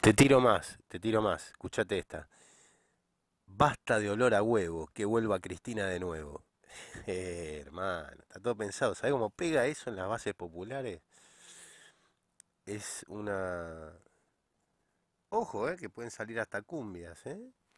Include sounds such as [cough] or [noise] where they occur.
Te tiro más, te tiro más. Escuchate esta. Basta de olor a huevo, que vuelva Cristina de nuevo. [laughs] Eh, hermano, está todo pensado. ¿Sabes cómo pega eso en las bases populares? Es una. Ojo, eh, que pueden salir hasta cumbias, ¿eh?